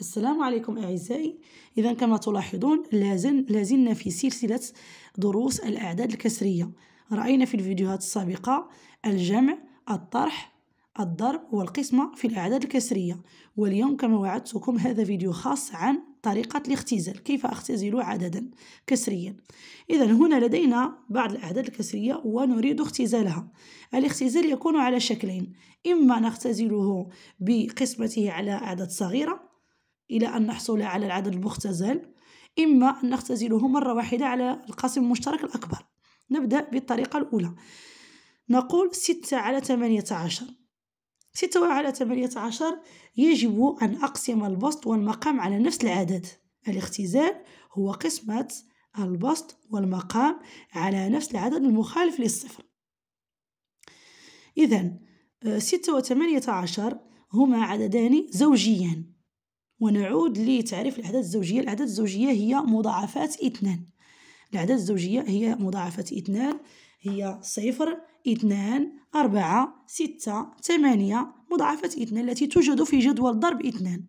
السلام عليكم أعزائي إذا كما تلاحظون لازلنا في سلسلة دروس الأعداد الكسرية رأينا في الفيديوهات السابقة الجمع الطرح الضرب والقسمة في الأعداد الكسرية واليوم كما وعدتكم هذا فيديو خاص عن طريقة الاختزال كيف أختزل عددا كسريا إذا هنا لدينا بعض الأعداد الكسرية ونريد اختزالها الاختزال يكون على شكلين إما نختزله بقسمته على أعداد صغيرة إلى أن نحصل على العدد المختزل إما أن نختزله مرة واحدة على القاسم المشترك الأكبر نبدأ بالطريقة الأولى نقول ستة على ثمانية عشر ستة على ثمانية عشر يجب أن أقسم البسط والمقام على نفس العدد الاختزال هو قسمة البسط والمقام على نفس العدد المخالف للصفر إذا آه، ستة وثمانية عشر هما عددان زوجيان ونعود لتعريف الأعداد الزوجية الأعداد الزوجية هي مضاعفات اثنان الأعداد الزوجية هي مضاعفات اثنان هي صفر اثنان أربعة ستة ثمانية مضاعفات اثنان التي توجد في جدول ضرب اثنان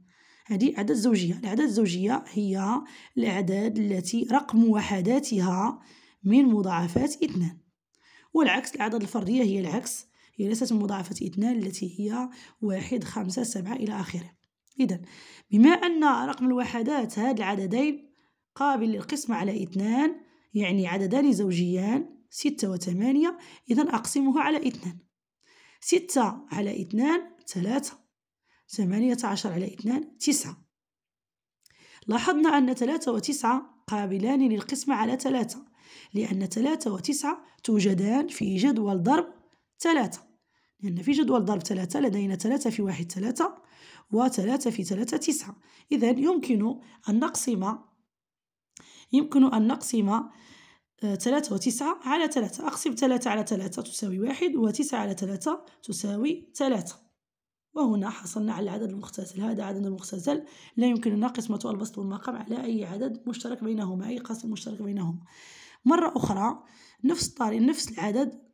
هذه أعداد زوجية الأعداد الزوجية هي الأعداد التي رقم وحداتها من مضاعفات اثنان والعكس الأعداد الفردية هي العكس هي ليست مضاعفات اثنان التي هي واحد خمسة سبعة إلى آخره إذا بما أن رقم الوحدات هاد العددين قابل للقسم على اثنان يعني عددان زوجيان ستة وثمانية إذا أقسمه على اثنان ستة على اثنان ثلاثة ثمانية عشر على اثنان تسعة لاحظنا أن ثلاثة وتسعة قابلان للقسم على ثلاثة لأن ثلاثة وتسعة توجدان في جدول ضرب ثلاثة لأن في جدول ضرب ثلاثة لدينا ثلاثة في واحد ثلاثة وثلاثة في ثلاثة تسعة إذا يمكن أن نقسم يمكن أن نقسم آه، ثلاثة وتسعة على ثلاثة أقسم ثلاثة على ثلاثة تساوي واحد وتسعة على ثلاثة تساوي ثلاثة وهنا حصلنا على العدد المختزل هذا عدد مختزل لا يمكننا قسمته البسط والمقام على أي عدد مشترك بينهما أي قسم مشترك بينهما مرة أخرى نفس الطريق نفس العدد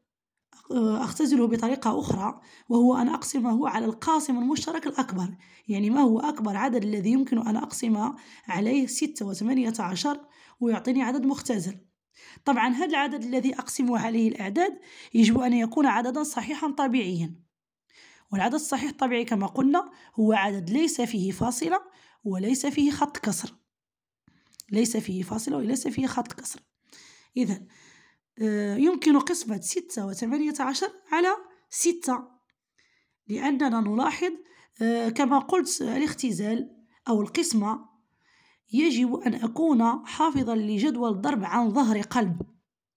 أختزله بطريقة أخرى وهو أن أقسمه على القاسم المشترك الأكبر يعني ما هو أكبر عدد الذي يمكن أن أقسم عليه ستة وثمانية عشر ويعطيني عدد مختزل طبعا هذا العدد الذي أقسم عليه الأعداد يجب أن يكون عددا صحيحا طبيعيا والعدد الصحيح الطبيعي كما قلنا هو عدد ليس فيه فاصلة وليس فيه خط كسر ليس فيه فاصلة وليس فيه خط كسر إذا آه، يمكن قسمة ستة وثمانية عشر على ستة لأننا نلاحظ آه، كما قلت الاختزال أو القسمة يجب أن أكون حافظا لجدول الضرب عن ظهر قلب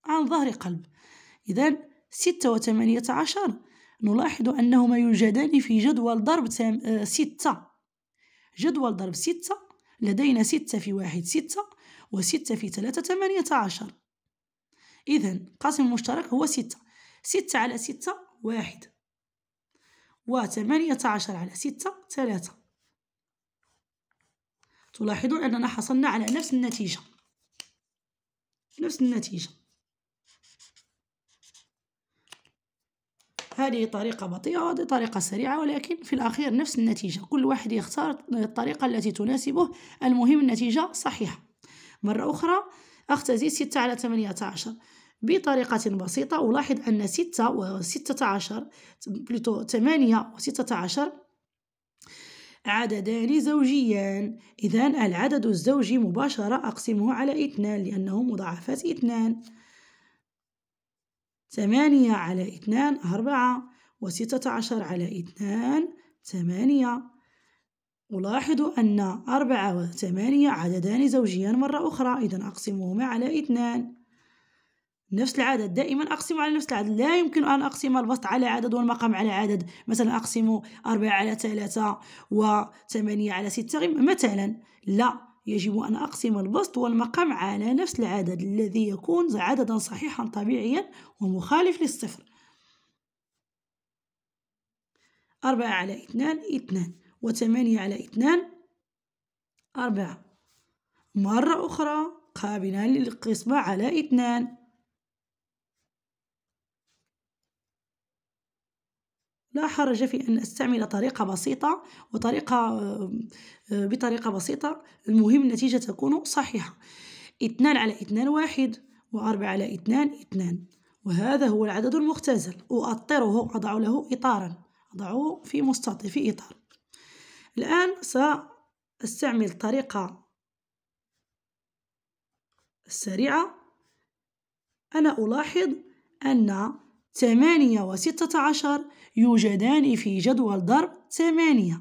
عن ظهر قلب إذا ستة وثمانية عشر نلاحظ أنهما يوجدان في جدول ضرب آه، ستة جدول ضرب ستة لدينا ستة في واحد ستة وستة في ثلاثة ثمانية عشر إذا قاسم المشترك هو ستة ستة على ستة واحد وثمانية عشر على ستة ثلاثة تلاحظون أننا حصلنا على نفس النتيجة نفس النتيجة هذه طريقة بطيئة وهذه طريقة سريعة ولكن في الأخير نفس النتيجة كل واحد يختار الطريقة التي تناسبه المهم النتيجة صحيحة مرة أخرى أختزل ستة على عشر. بطريقة بسيطة ألاحظ أن ستة وستة عشر بلوتو ثمانية وستة عشر عددان زوجيان إذا العدد الزوجي مباشرة أقسمه على اثنان لأنه مضاعفات اثنان ثمانية على اثنان أربعة وستة عشر على اثنان ثمانية ألاحظ أن أربعة وثمانية عددان زوجيان مرة أخرى إذا أقسمهما على اثنان نفس العدد دائما أقسم على نفس العدد لا يمكن أن أقسم البسط على عدد والمقام على عدد مثلا أقسم أربعة على ثلاثة وثمانية على ستة مثلا لا يجب أن أقسم البسط والمقام على نفس العدد الذي يكون عددا صحيحا طبيعيا ومخالف للصفر أربعة على اثنان اثنان وثمانية على اثنان أربعة مرة أخرى قابلان للقسمة على اثنان لا حرج في أن أستعمل طريقة بسيطة وطريقة آه، بطريقة بسيطة المهم النتيجة تكون صحيحة اثنان على اثنان واحد وأربعة على اثنان اثنان وهذا هو العدد المختزل أؤطره أضع له إطارا أضعه في مستطيل في إطار الآن سأستعمل الطريقة السريعة أنا ألاحظ أن ثمانية وستة عشر يوجدان في جدول ضرب ثمانية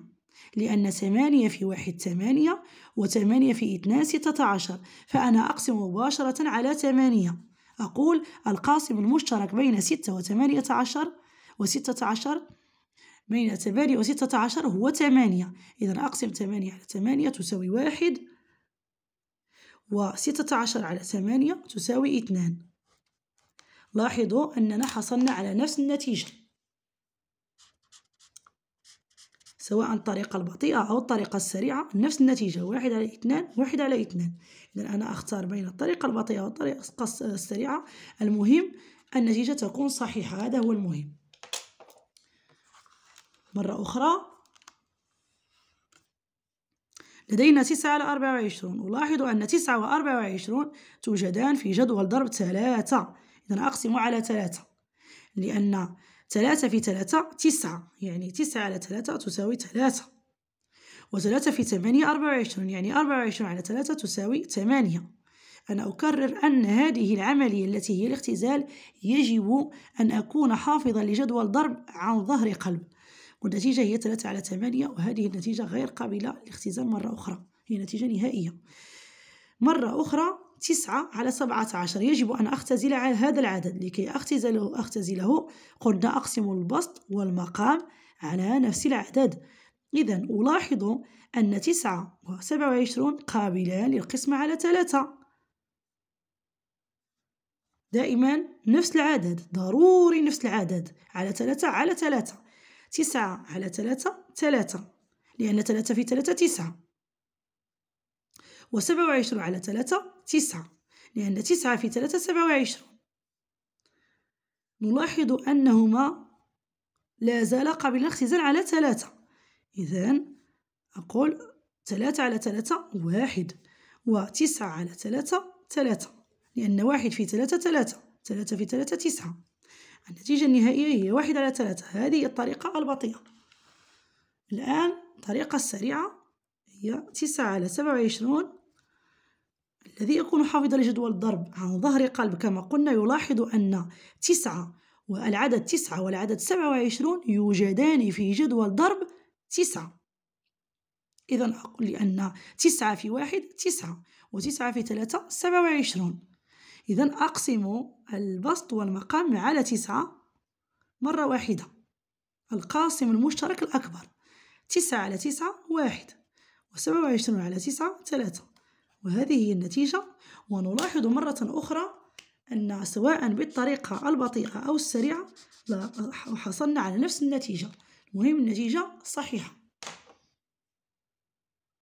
لأن ثمانية في واحد ثمانية وثمانية في اثنان ستة عشر فأنا أقسم مباشرة على ثمانية أقول القاسم المشترك بين ستة وثمانية عشر وستة عشر بين ثمانية وستة عشر هو ثمانية إذا أقسم ثمانية على ثمانية تساوي واحد وستة عشر على ثمانية تساوي اثنان لاحظوا أننا حصلنا على نفس النتيجة سواء الطريقة البطيئة أو الطريقة السريعة نفس النتيجة واحد على اثنان واحد على اثنان إذا أنا أختار بين الطريقة البطيئة والطريقة السريعة المهم النتيجة تكون صحيحة هذا هو المهم مرة أخرى لدينا تسعة على أربعة وعشرون ألاحظ أن تسعة وأربعة وعشرون توجدان في جدول ضرب ثلاثة إذا أقسم على ثلاثة لأن ثلاثة في ثلاثة تسعة يعني تسعة على ثلاثة تساوي ثلاثة وثلاثة في ثمانية أربعة وعشرون يعني أربعة وعشرون على ثلاثة تساوي ثمانية أنا أكرر أن هذه العملية التي هي الاختزال يجب أن أكون حافظا لجدول ضرب عن ظهر قلب والنتيجة هي ثلاثة على ثمانية وهذه النتيجة غير قابلة للاختزال مرة أخرى هي نتيجة نهائية مرة أخرى تسعة على سبعة عشر يجب أن أختزل على هذا العدد لكي أختزله أختزله قلنا أقسم البسط والمقام على نفس العدد إذا ألاحظ أن تسعة وسبعة وعشرون قابلان للقسمة على ثلاثة دائما نفس العدد ضروري نفس العدد على ثلاثة على ثلاثة تسعة على ثلاثة ثلاثة لأن ثلاثة في ثلاثة تسعة وسبعة وعشرون على 3 تسعة لأن تسعة في 3 سبعة وعشرون نلاحظ أنهما لا زال قبل الاختزال على 3 إذا أقول 3 على 1 واحد وتسعة على 3 3 لأن واحد في 3 3 3 في 3 تسعة النتيجة النهائية هي واحد على 3 هذه الطريقة البطيئة الآن الطريقة السريعة هي تسعة على سبعة وعشرون الذي يكون حافظا لجدول الضرب عن ظهر قلب كما قلنا يلاحظ أن تسعة والعدد تسعة والعدد سبعة وعشرون يوجدان في جدول ضرب تسعة إذا أقول لأن تسعة في واحد تسعة وتسعة في ثلاثة سبعة وعشرون إذا أقسم البسط والمقام على تسعة مرة واحدة القاسم المشترك الأكبر تسعة على تسعة واحد وسبعة وعشرون على تسعة ثلاثة وهذه هي النتيجة ونلاحظ مرة أخرى أن سواء بالطريقة البطيئة أو السريعة حصلنا على نفس النتيجة المهم النتيجة صحيحة